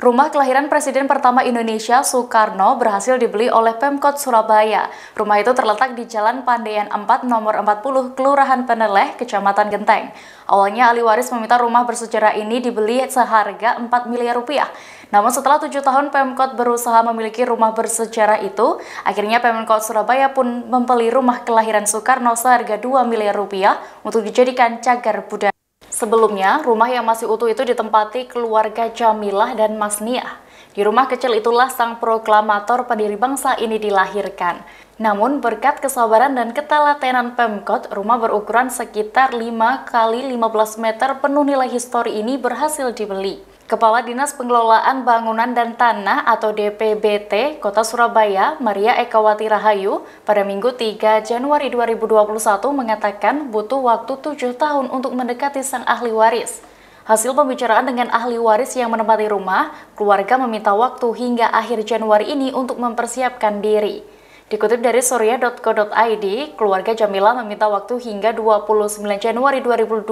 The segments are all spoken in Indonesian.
Rumah kelahiran Presiden pertama Indonesia, Soekarno, berhasil dibeli oleh Pemkot Surabaya. Rumah itu terletak di Jalan Pandean 4, nomor 40, Kelurahan Peneleh, Kecamatan Genteng. Awalnya ahli waris meminta rumah bersejarah ini dibeli seharga 4 miliar rupiah. Namun setelah tujuh tahun Pemkot berusaha memiliki rumah bersejarah itu, akhirnya Pemkot Surabaya pun membeli rumah kelahiran Soekarno seharga 2 miliar rupiah untuk dijadikan cagar budaya. Sebelumnya, rumah yang masih utuh itu ditempati keluarga Jamilah dan Mas Nia. Di rumah kecil itulah sang proklamator pendiri bangsa ini dilahirkan. Namun berkat kesabaran dan ketelatenan Pemkot, rumah berukuran sekitar 5 kali 15 meter penuh nilai histori ini berhasil dibeli. Kepala Dinas Pengelolaan Bangunan dan Tanah atau DPBT Kota Surabaya, Maria Ekawati Rahayu, pada Minggu 3 Januari 2021 mengatakan butuh waktu 7 tahun untuk mendekati sang ahli waris. Hasil pembicaraan dengan ahli waris yang menempati rumah, keluarga meminta waktu hingga akhir Januari ini untuk mempersiapkan diri. Dikutip dari surya.co.id, keluarga Jamila meminta waktu hingga 29 Januari 2021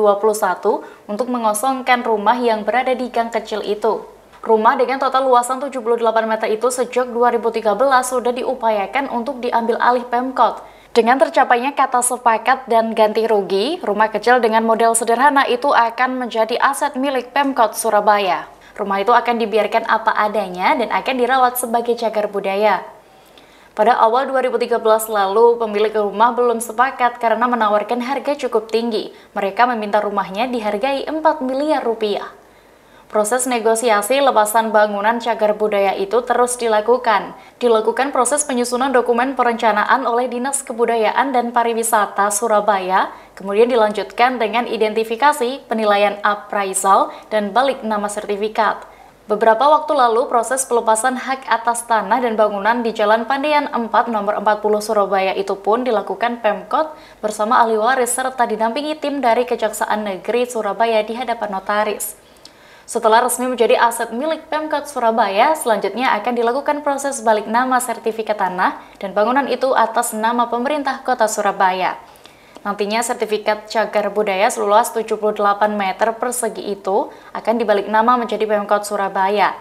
untuk mengosongkan rumah yang berada di gang kecil itu. Rumah dengan total luasan 78 meter itu sejak 2013 sudah diupayakan untuk diambil alih Pemkot. Dengan tercapainya kata sepakat dan ganti rugi, rumah kecil dengan model sederhana itu akan menjadi aset milik Pemkot Surabaya. Rumah itu akan dibiarkan apa adanya dan akan dirawat sebagai cagar budaya. Pada awal 2013 lalu, pemilik rumah belum sepakat karena menawarkan harga cukup tinggi. Mereka meminta rumahnya dihargai 4 miliar rupiah. Proses negosiasi lepasan bangunan cagar budaya itu terus dilakukan. Dilakukan proses penyusunan dokumen perencanaan oleh Dinas Kebudayaan dan Pariwisata Surabaya, kemudian dilanjutkan dengan identifikasi, penilaian appraisal, dan balik nama sertifikat. Beberapa waktu lalu, proses pelepasan hak atas tanah dan bangunan di Jalan Pandean 4 nomor 40 Surabaya itu pun dilakukan Pemkot bersama ahli waris serta didampingi tim dari Kejaksaan Negeri Surabaya di hadapan notaris. Setelah resmi menjadi aset milik Pemkot Surabaya, selanjutnya akan dilakukan proses balik nama sertifikat tanah dan bangunan itu atas nama pemerintah kota Surabaya. Nantinya sertifikat cagar budaya seluas 78 meter persegi itu akan dibalik nama menjadi Pemkot Surabaya.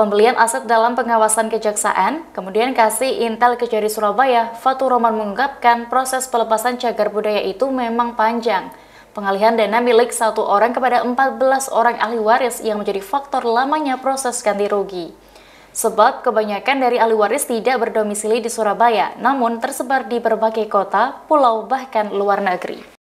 Pembelian aset dalam pengawasan kejaksaan, kemudian kasih Intel Kejari Surabaya, Fatu Roman mengungkapkan proses pelepasan cagar budaya itu memang panjang. Pengalihan dana milik satu orang kepada 14 orang ahli waris yang menjadi faktor lamanya proses ganti rugi. Sebab kebanyakan dari ahli waris tidak berdomisili di Surabaya, namun tersebar di berbagai kota, pulau, bahkan luar negeri.